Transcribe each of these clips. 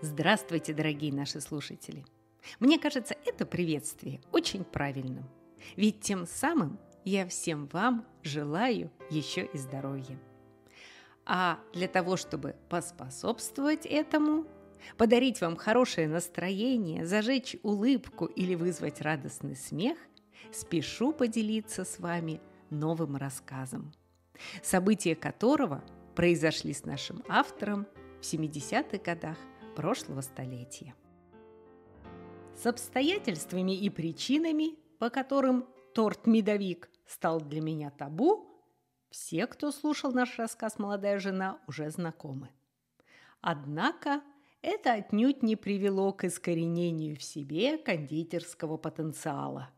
Здравствуйте, дорогие наши слушатели! Мне кажется, это приветствие очень правильным. Ведь тем самым я всем вам желаю еще и здоровья. А для того, чтобы поспособствовать этому, подарить вам хорошее настроение, зажечь улыбку или вызвать радостный смех, спешу поделиться с вами новым рассказом, события которого произошли с нашим автором в 70-х годах – прошлого столетия. С обстоятельствами и причинами, по которым торт-медовик стал для меня табу, все, кто слушал наш рассказ «Молодая жена», уже знакомы. Однако это отнюдь не привело к искоренению в себе кондитерского потенциала.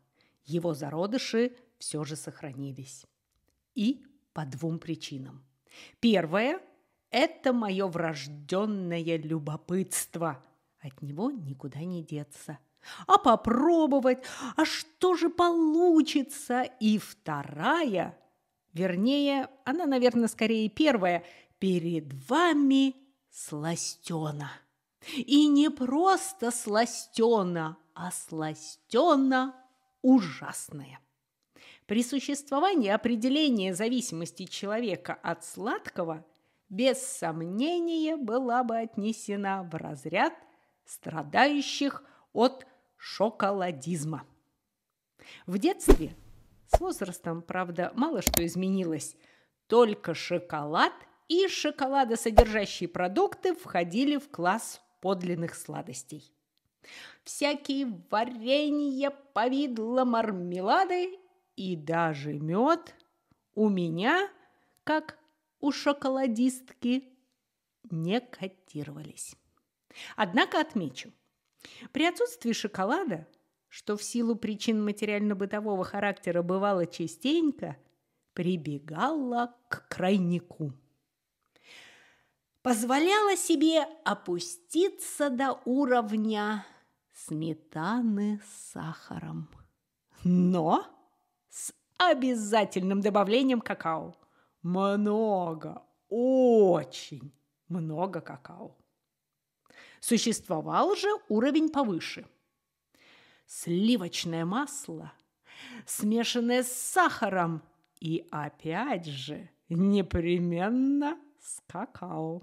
Его зародыши все же сохранились. И по двум причинам. Первое это мое врожденное любопытство. От него никуда не деться. А попробовать, а что же получится? И вторая, вернее, она, наверное, скорее первая, перед вами сластена. И не просто сластена, а сластена ужасная. При существовании определения зависимости человека от сладкого без сомнения была бы отнесена в разряд страдающих от шоколадизма. В детстве, с возрастом, правда, мало что изменилось, только шоколад и шоколадосодержащие продукты входили в класс подлинных сладостей. Всякие варенья, повидло, мармелады и даже мед у меня, как у шоколадистки не котировались. Однако отмечу, при отсутствии шоколада, что в силу причин материально-бытового характера бывало частенько, прибегала к крайнику. Позволяла себе опуститься до уровня сметаны с сахаром, но с обязательным добавлением какао много, очень много какао. Существовал же уровень повыше. Сливочное масло, смешанное с сахаром и опять же непременно с какао.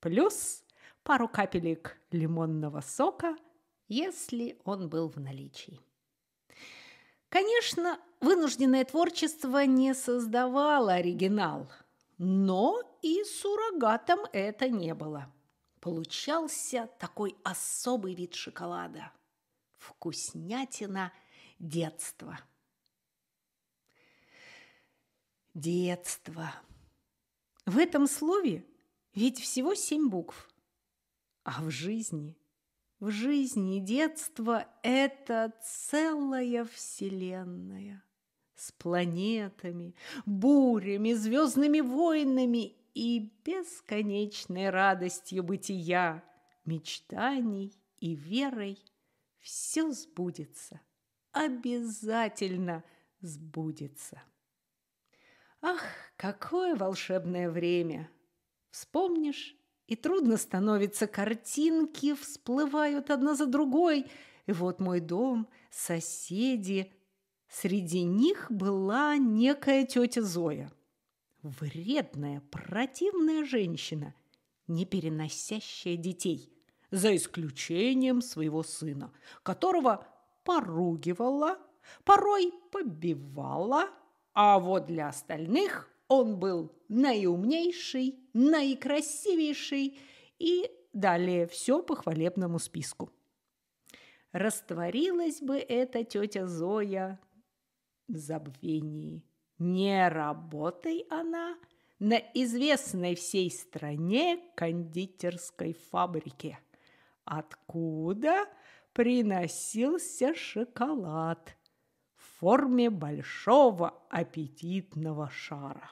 Плюс пару капелек лимонного сока, если он был в наличии. Конечно, вынужденное творчество не создавало оригинал, но и суррогатом это не было. Получался такой особый вид шоколада. Вкуснятина детства. Детство. В этом слове ведь всего семь букв. А в жизни, в жизни детство – это целая вселенная с планетами, бурями, звездными войнами и бесконечной радостью бытия, мечтаний и верой все сбудется, обязательно сбудется. Ах, какое волшебное время! Вспомнишь, и трудно становится, картинки всплывают одна за другой. И вот мой дом, соседи, Среди них была некая тетя Зоя. Вредная, противная женщина, не переносящая детей, за исключением своего сына, которого поругивала, порой побивала, а вот для остальных он был наиумнейший, наикрасивейший и далее все по хвалебному списку. Растворилась бы эта тетя Зоя в забвении. Не работай она на известной всей стране кондитерской фабрике, откуда приносился шоколад в форме большого аппетитного шара.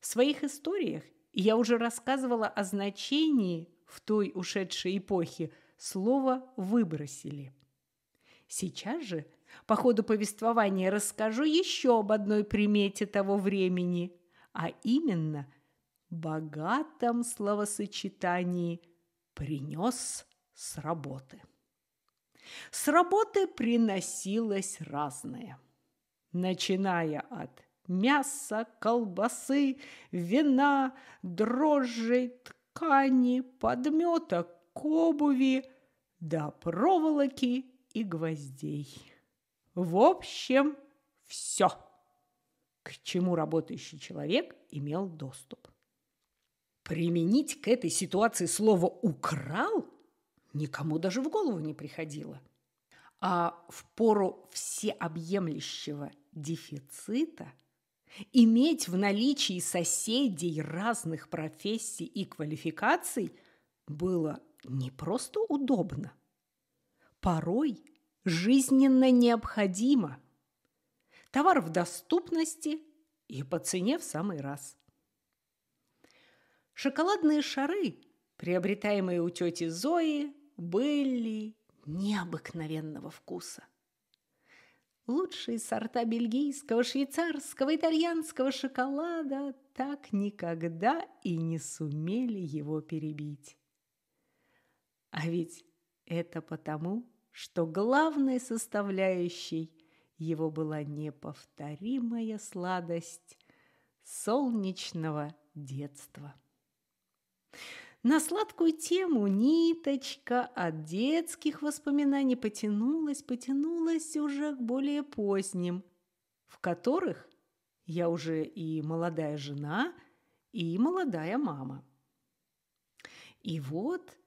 В своих историях я уже рассказывала о значении в той ушедшей эпохе слова «выбросили». Сейчас же – по ходу повествования расскажу еще об одной примете того времени, а именно богатом словосочетании «принес с работы». С работы приносилось разное, начиная от мяса, колбасы, вина, дрожжей, ткани, подметок, обуви до проволоки и гвоздей. В общем, все, к чему работающий человек имел доступ. Применить к этой ситуации слово «украл» никому даже в голову не приходило. А в пору всеобъемлющего дефицита иметь в наличии соседей разных профессий и квалификаций было не просто удобно, порой – жизненно необходимо. Товар в доступности и по цене в самый раз. Шоколадные шары, приобретаемые у тети Зои, были необыкновенного вкуса. Лучшие сорта бельгийского, швейцарского, итальянского шоколада так никогда и не сумели его перебить. А ведь это потому, что главной составляющей его была неповторимая сладость солнечного детства. На сладкую тему ниточка от детских воспоминаний потянулась, потянулась уже к более поздним, в которых я уже и молодая жена, и молодая мама. И вот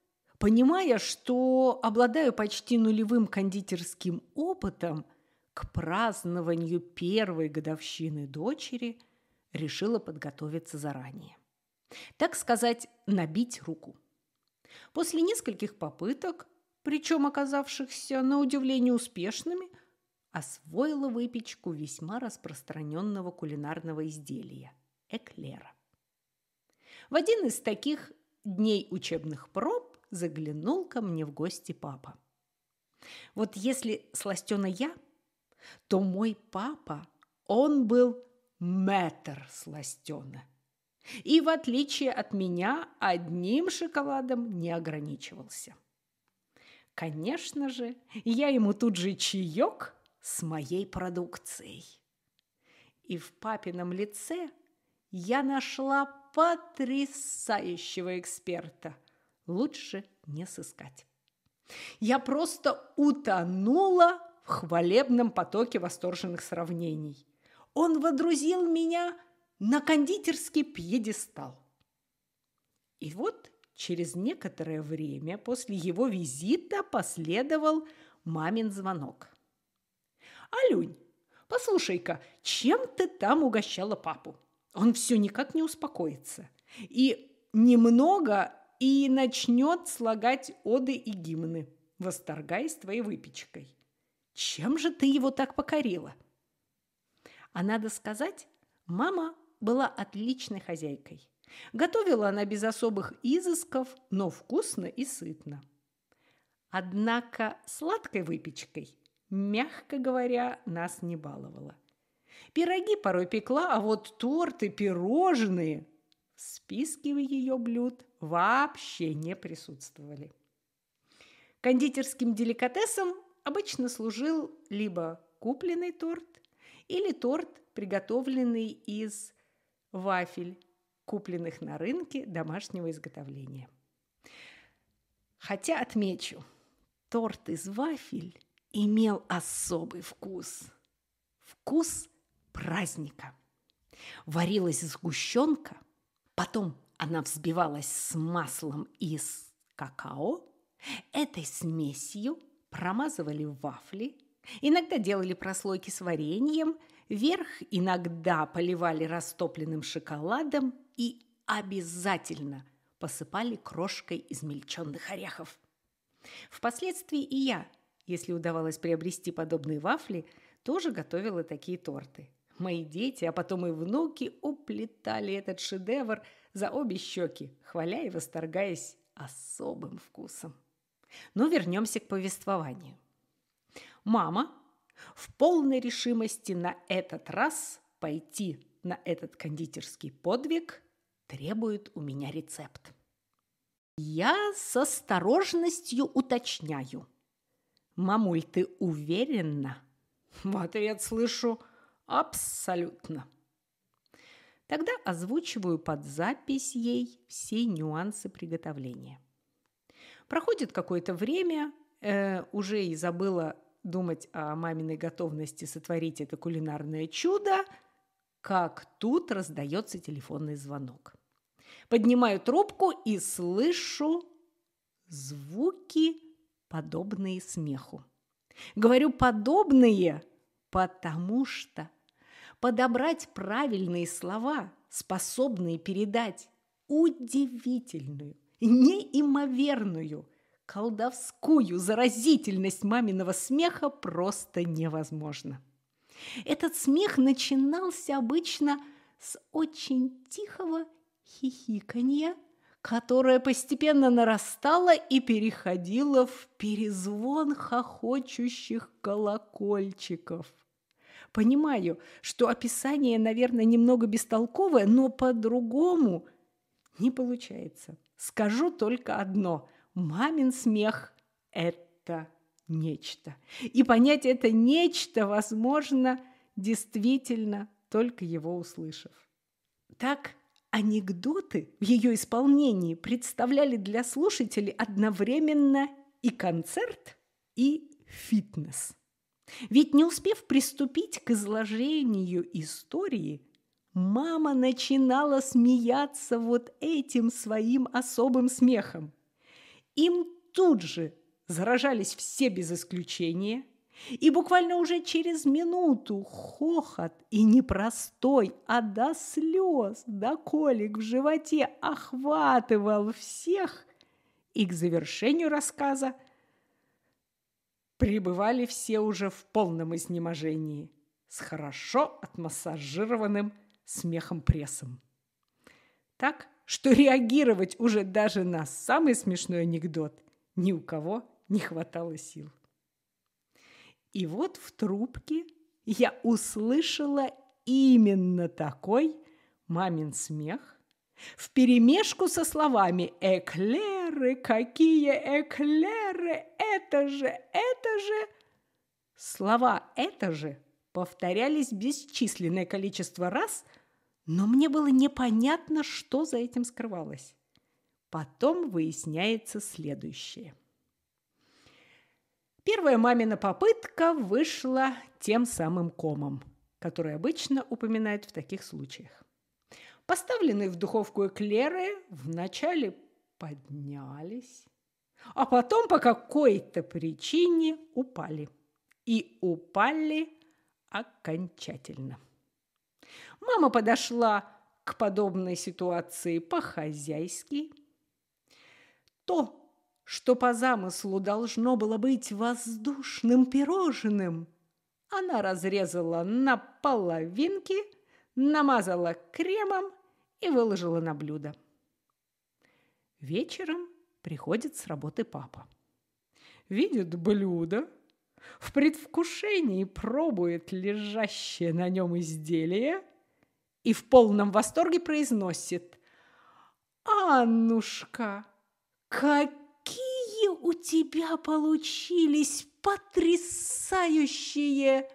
Понимая, что обладаю почти нулевым кондитерским опытом, к празднованию первой годовщины дочери решила подготовиться заранее. Так сказать, набить руку. После нескольких попыток, причем оказавшихся на удивление успешными, освоила выпечку весьма распространенного кулинарного изделия – эклера. В один из таких дней учебных проб заглянул ко мне в гости папа. Вот если сластена я, то мой папа, он был метр сластена. И в отличие от меня, одним шоколадом не ограничивался. Конечно же, я ему тут же чаек с моей продукцией. И в папином лице я нашла потрясающего эксперта – лучше не сыскать. Я просто утонула в хвалебном потоке восторженных сравнений. Он водрузил меня на кондитерский пьедестал. И вот через некоторое время после его визита последовал мамин звонок. «Алюнь, послушай-ка, чем ты там угощала папу? Он все никак не успокоится. И немного и начнет слагать оды и гимны, восторгаясь твоей выпечкой. Чем же ты его так покорила? А надо сказать, мама была отличной хозяйкой. Готовила она без особых изысков, но вкусно и сытно. Однако сладкой выпечкой, мягко говоря, нас не баловала. Пироги порой пекла, а вот торты, пирожные в списке ее блюд вообще не присутствовали. Кондитерским деликатесом обычно служил либо купленный торт или торт, приготовленный из вафель, купленных на рынке домашнего изготовления. Хотя отмечу, торт из вафель имел особый вкус. Вкус праздника. Варилась сгущенка, потом она взбивалась с маслом из какао. Этой смесью промазывали вафли, иногда делали прослойки с вареньем, верх иногда поливали растопленным шоколадом и обязательно посыпали крошкой измельченных орехов. Впоследствии и я, если удавалось приобрести подобные вафли, тоже готовила такие торты. Мои дети, а потом и внуки уплетали этот шедевр – за обе щеки, хваля и восторгаясь особым вкусом. Но ну, вернемся к повествованию. Мама в полной решимости на этот раз пойти на этот кондитерский подвиг требует у меня рецепт. Я с осторожностью уточняю. Мамуль, ты уверена? В ответ слышу абсолютно. Тогда озвучиваю под запись ей все нюансы приготовления. Проходит какое-то время, э, уже и забыла думать о маминой готовности сотворить это кулинарное чудо, как тут раздается телефонный звонок. Поднимаю трубку и слышу звуки, подобные смеху. Говорю «подобные», потому что подобрать правильные слова, способные передать удивительную, неимоверную, колдовскую заразительность маминого смеха просто невозможно. Этот смех начинался обычно с очень тихого хихиканья, которое постепенно нарастало и переходило в перезвон хохочущих колокольчиков. Понимаю, что описание, наверное, немного бестолковое, но по-другому не получается. Скажу только одно. Мамин смех – это нечто. И понять это нечто возможно действительно только его услышав. Так анекдоты в ее исполнении представляли для слушателей одновременно и концерт, и фитнес – ведь не успев приступить к изложению истории, мама начинала смеяться вот этим своим особым смехом. Им тут же заражались все без исключения, и буквально уже через минуту хохот и непростой, а до слез, до колик в животе охватывал всех, и к завершению рассказа – пребывали все уже в полном изнеможении с хорошо отмассажированным смехом-прессом. Так, что реагировать уже даже на самый смешной анекдот ни у кого не хватало сил. И вот в трубке я услышала именно такой мамин смех вперемешку со словами «Эклеры, какие эклеры!» это же, это же!» Слова «это же» повторялись бесчисленное количество раз, но мне было непонятно, что за этим скрывалось. Потом выясняется следующее. Первая мамина попытка вышла тем самым комом, который обычно упоминают в таких случаях. Поставленные в духовку эклеры вначале поднялись, а потом по какой-то причине упали. И упали окончательно. Мама подошла к подобной ситуации по-хозяйски. То, что по замыслу должно было быть воздушным пирожным, она разрезала на половинки, намазала кремом и выложила на блюдо. Вечером Приходит с работы папа. Видит блюдо, в предвкушении пробует лежащее на нем изделие и в полном восторге произносит «Аннушка, какие у тебя получились потрясающие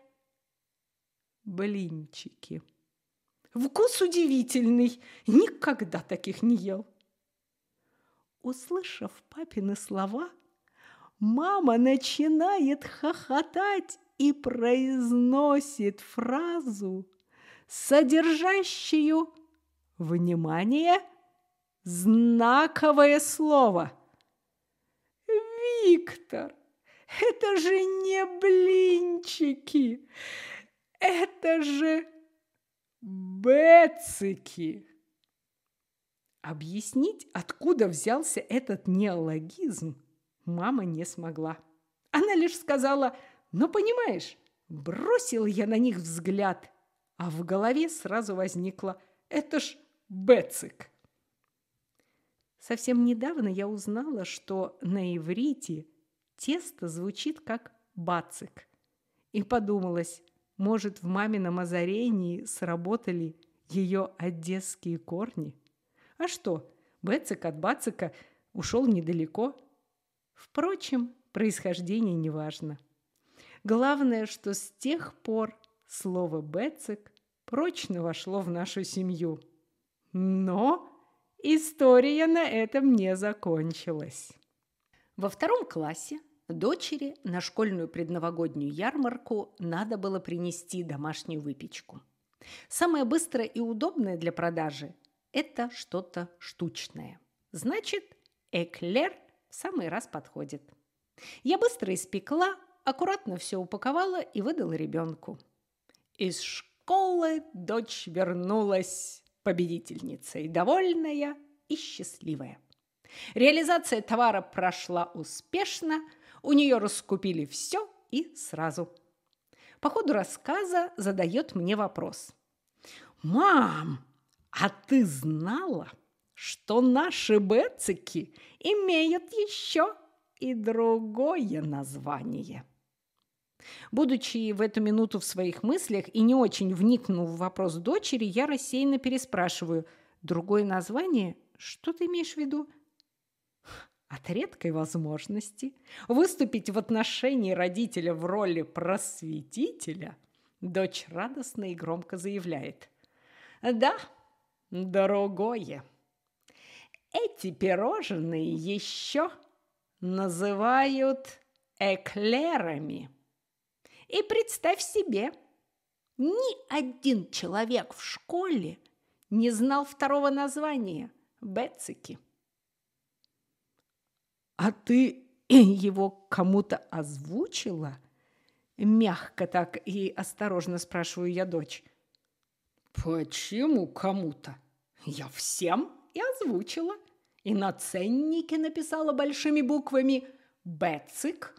блинчики!» Вкус удивительный, никогда таких не ел. Услышав папины слова, мама начинает хохотать и произносит фразу, содержащую «Внимание!» знаковое слово. «Виктор, это же не блинчики, это же бецики!» Объяснить, откуда взялся этот неологизм, мама не смогла. Она лишь сказала, ну понимаешь, бросил я на них взгляд, а в голове сразу возникло это ж бэцик". Совсем недавно я узнала, что на иврите тесто звучит как бацик. И подумалась: может, в мамином озарении сработали ее одесские корни – а что, Бэцик от Бацика ушел недалеко. Впрочем, происхождение не важно. Главное, что с тех пор слово «бэцик» прочно вошло в нашу семью. Но история на этом не закончилась. Во втором классе дочери на школьную предновогоднюю ярмарку надо было принести домашнюю выпечку. Самое быстрое и удобное для продажи это что-то штучное. Значит, эклер в самый раз подходит. Я быстро испекла, аккуратно все упаковала и выдала ребенку. Из школы дочь вернулась победительницей, довольная и счастливая. Реализация товара прошла успешно, у нее раскупили все и сразу. По ходу рассказа задает мне вопрос. «Мам, а ты знала, что наши бецики имеют еще и другое название? Будучи в эту минуту в своих мыслях и не очень вникнув в вопрос дочери, я рассеянно переспрашиваю. Другое название? Что ты имеешь в виду? От редкой возможности выступить в отношении родителя в роли просветителя дочь радостно и громко заявляет. «Да, дорогое. Эти пирожные еще называют эклерами. И представь себе, ни один человек в школе не знал второго названия – бецики. «А ты его кому-то озвучила?» Мягко так и осторожно спрашиваю я дочь. Почему кому-то? Я всем и озвучила. И на ценнике написала большими буквами «Бэцик».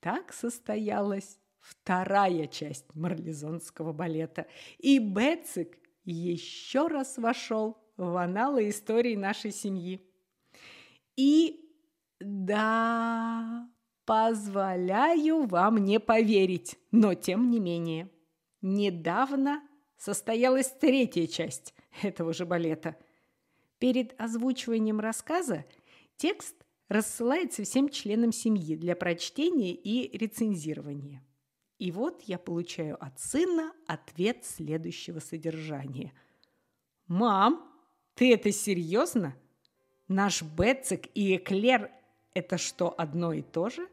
Так состоялась вторая часть марлезонского балета. И Бэцик еще раз вошел в аналы истории нашей семьи. И да, позволяю вам не поверить, но тем не менее. Недавно состоялась третья часть этого же балета. Перед озвучиванием рассказа текст рассылается всем членам семьи для прочтения и рецензирования. И вот я получаю от сына ответ следующего содержания. «Мам, ты это серьезно? Наш Бетцик и Эклер – это что, одно и то же?»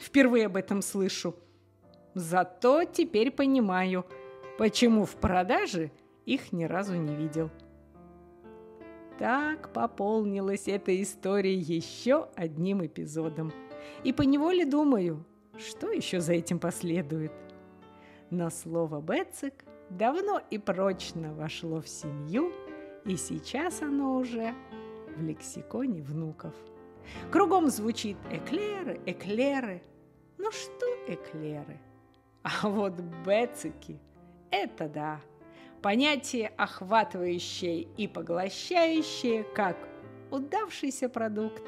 Впервые об этом слышу. Зато теперь понимаю – почему в продаже их ни разу не видел. Так пополнилась эта история еще одним эпизодом. И поневоле думаю, что еще за этим последует. Но слово «бецик» давно и прочно вошло в семью, и сейчас оно уже в лексиконе внуков. Кругом звучит эклеры, эклеры. Ну что эклеры? А вот бецики – это да. Понятие, охватывающее и поглощающее, как удавшийся продукт,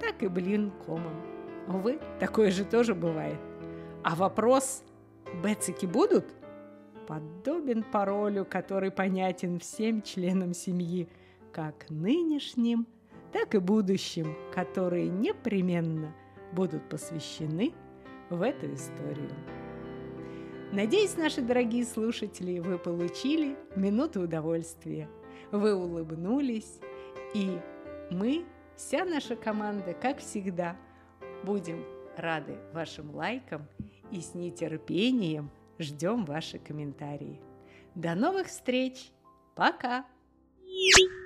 так и блин комом. Увы, такое же тоже бывает. А вопрос «Бецики будут?» подобен паролю, который понятен всем членам семьи, как нынешним, так и будущим, которые непременно будут посвящены в эту историю. Надеюсь, наши дорогие слушатели, вы получили минуту удовольствия, вы улыбнулись, и мы, вся наша команда, как всегда, будем рады вашим лайкам и с нетерпением ждем ваши комментарии. До новых встреч! Пока! Yeah.